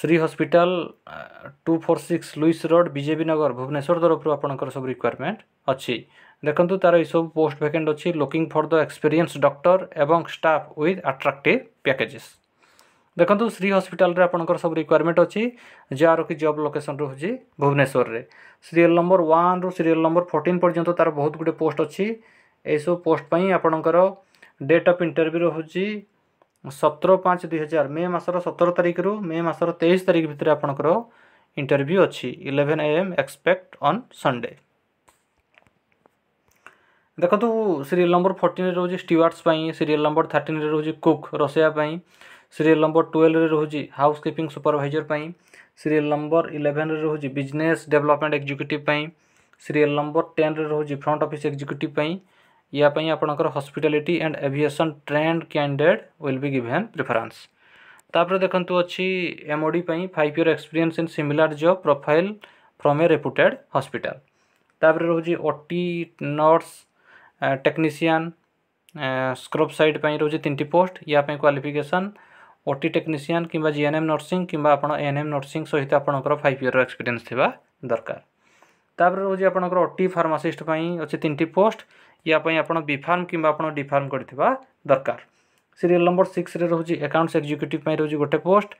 Shri hospital two four six Lewis road BJP Nagar Bhubaneswar ତରଫରୁ ଆପଣଙ୍କର ସବୁ ରିକ୍ୱାରମେଣ୍ଟ ଅଛି ଦେଖନ୍ତୁ ତା'ର ଏସବୁ ପୋଷ୍ଟ ଭ୍ୟାକେଣ୍ଟ ଅଛି looking for the experience doctor ଏବଂ ଷ୍ଟାଫ୍ ୱିଥ୍ ଆଟ୍ରାକ୍ଟିଭ୍ ପ୍ୟାକେଜେସ୍ ଦେଖନ୍ତୁ ଶ୍ରୀ ହସ୍ପିଟାଲରେ ଆପଣଙ୍କର ସବୁ ରିକ୍ୱାରମେଣ୍ଟ ଅଛି ଯାହାର କି ଜବ୍ ଲୋକେସନ୍ ରହୁଛି ଭୁବନେଶ୍ୱରରେ ସିରିଏଲ୍ ନମ୍ବର ୱାନ୍ରୁ ସିରିଏଲ୍ ନମ୍ବର ଫୋର୍ଟିନ୍ ପର୍ଯ୍ୟନ୍ତ ତା'ର ବହୁତ ଗୁଡ଼ିଏ ପୋଷ୍ଟ ଅଛି ଏହିସବୁ ପୋଷ୍ଟ ପାଇଁ ଆପଣଙ୍କର ଡେଟ୍ ଅଫ୍ ଇଣ୍ଟରଭ୍ୟୁ ରହୁଛି ସତର ପାଞ୍ଚ ଦୁଇ ହଜାର ମେ ମାସର ସତର ତାରିଖରୁ ମେ ମାସର ତେଇଶ ତାରିଖ ଭିତରେ ଆପଣଙ୍କର ଇଣ୍ଟରଭ୍ୟୁ ଅଛି eleven A M expect on Sunday ଦେଖନ୍ତୁ ସିରିଏଲ୍ ନମ୍ବର ଫର୍ଟିନ୍ରେ ରହୁଛି ଷ୍ଟିୱାର୍ଟସ୍ ପାଇଁ ସିରିଏଲ୍ ନମ୍ବର ଥାର୍ଟିନ୍ରେ ରହୁଛି କୁକ୍ ରୋଷେୟା ପାଇଁ ସିରିଏଲ୍ ନମ୍ବର ଟୁଏଲ୍ଭରେ ରହୁଛି ହାଉସ୍ କିପିଂ ସୁପରଭାଇଜର୍ ପାଇଁ ସିରିଏଲ୍ ନମ୍ବର ଇଲେଭେନ୍ରେ ରହୁଛି ବିଜନେସ୍ ଡେଭଲପମେଣ୍ଟ ଏକ୍ଜିକ୍ୟୁଟିଭ୍ ପାଇଁ ସିରିଏଲ୍ ନମ୍ବର ଟେନ୍ରେ ରହୁଛି ଫ୍ରଣ୍ଟ ଅଫିସ୍ ଏକ୍ଜିକ୍ୟୁଟିଭ୍ ପାଇଁ यापाई आपणकर hospitality and aviation trained candidate will be given preference तापर देखु तो अच्छी एमओडी five year experience in similar job profile from a reputed hospital तापर रोचे ओटी नर्स टेक्नीसीआन स्क्रब सैड रोज तीन टी पोस्ट या क्वाफिकेसन ओटी टेक्नीसीआन कि एम नर्सिंग कि एम नर्सिंग सहित आपंकर फाइव इयर एक्सपीरियंस दरकार तापर रोज आप ओटी फार्मासीस्ट अच्छे तीन टी पोस्ट ইয়াপাই আপনার বিফার্ম কিংবা আপনার ডিফার্ম করা দরকার সিরিয়াল নম্বর সিক্সরে রয়েছে আকাউন্টস এক্সিক্যুটিভ রয়েছে গোটে পোস্ট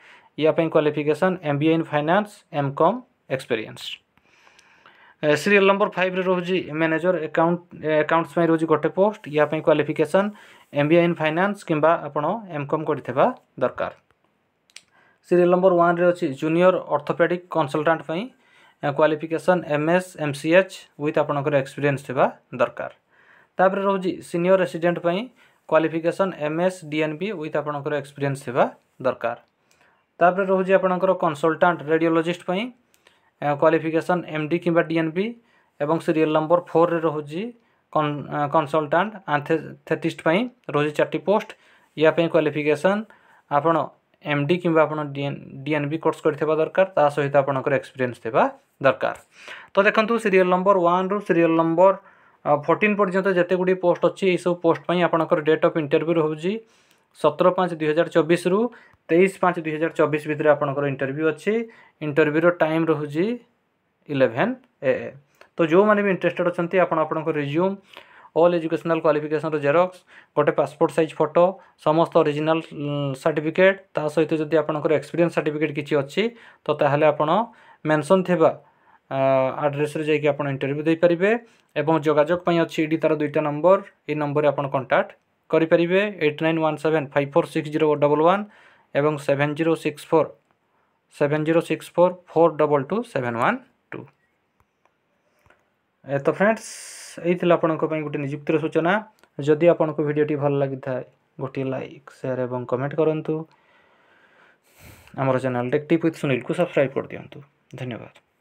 ইয়াপাই qualification M B in finance M com experience serial number ফাইভরে রয়েছে ম্যানেজর আকাউন্ট আকাউন্টস রয়েছে গোটে পোস্ট ইয়াপাই qualification M B in finance কিংবা আপনার এম কম করা দরকার সিরিয়াল নম্বর ওয়ানরে অছি জুনিয়র অর্থোপেডিক কনসলটান্ট পাই qualification M S M C H with ଆପଣଙ୍କର ଏକ୍ସପିରିଏନ୍ସ ଥିବା ଦରକାର ତାପରେ ରହୁଛି ସିନିୟର ରେସିଡେଣ୍ଟ ପାଇଁ qualification M S D N B with ଆପଣଙ୍କର ଏକ୍ସପିରିଏନ୍ସ ଥିବା ଦରକାର ତାପରେ ରହୁଛି ଆପଣଙ୍କର କନସଲଟାଣ୍ଟ ରେଡ଼ିଓଲୋଜିଷ୍ଟ ପାଇଁ କ୍ୱାଲିଫିକେସନ୍ ଏମ୍ ଡି କିମ୍ବା ଡି ଏନ୍ ବି ଏବଂ ସିରିଏଲ୍ ନମ୍ବର ଫୋର୍ରେ ରହୁଛି କନସଲଟାଣ୍ଟ ଆନ୍ଥେଥିଷ୍ଟ ପାଇଁ ରହୁଛି ଚାରିଟି ପୋଷ୍ଟ ୟା ପାଇଁ କ୍ୱାଲିଫିକେସନ୍ ଆପଣ ଏମ୍ ଡି କିମ୍ବା ଆପଣ ଡି ଏନ୍ ବି କୋର୍ସ କରିଥିବା ଦରକାର ତା ସହିତ ଆପଣଙ୍କର ଏକ୍ସପିରିଏନ୍ସ ଥିବା ଦରକାର ତ ଦେଖନ୍ତୁ ସିରିଏଲ୍ ନମ୍ବର ୱାନ୍ରୁ ସିରିଏଲ୍ ନମ୍ବର ফর্টিন পর্যন্ত যেতেগুড়ি পোস্ট অছি এইসব পোস্ট পাই আপনার ডেট অফ ইন্টরভ্যু রয়েছে সতের পাঁচ দুই হাজার চবিশ রু তেইশ পাঁচ দুই হাজার চবিশ ভিতরে আপনার ইন্টরভ্যু অছি ইন্টরভ্যুর টাইম রয়েছে ইলেভেন এ তো যে ইন্টরেস্টেড অনেক আপনার আপনার রিজ্যুম অল এজুকেশনাল কোয়ালিফিকেশনর জেরক্স গোটে পাসপোর্ট সাইজ ফটো সমস্ত অরিজিনাল সার্টিফিকেট তা সহ যদি আপনার এক্সপিরিয়েন্স সার্টিফিকেট কিছু অছি তো তাহলে আপনার মেনশন থাকা ଆଡ଼୍ରେସ୍ରେ ଯାଇକି ଆପଣ ଇଣ୍ଟରଭ୍ୟୁ ଦେଇପାରିବେ ଏବଂ ଯୋଗାଯୋଗ ପାଇଁ ଅଛି ଏଇଠି ତା'ର ଦୁଇଟା ନମ୍ବର ଏଇ ନମ୍ବରରେ ଆପଣ କଣ୍ଟାକ୍ଟ କରିପାରିବେ eight nine one seven five four six zero double one ଏବଂ seven zero six four seven zero six four four double two seven one two ଏ ତ ଫ୍ରେଣ୍ଡସ୍ ଏଇ ଥିଲା ଆପଣଙ୍କ ପାଇଁ ଗୋଟେ ନିଯୁକ୍ତିର ସୂଚନା ଯଦି ଆପଣଙ୍କୁ ଭିଡ଼ିଓଟି ଭଲ ଲାଗିଥାଏ ଗୋଟିଏ ଲାଇକ୍ ସେୟାର୍ ଏବଂ କମେଣ୍ଟ କରନ୍ତୁ ଆମର ଚ୍ୟାନେଲ୍ ଡେକ୍ ଟିପ୍ ୱିଥ୍ ସୁନୀଲକୁ ସବସ୍କ୍ରାଇବ୍ କରିଦିଅନ୍ତୁ ଧନ୍ୟବାଦ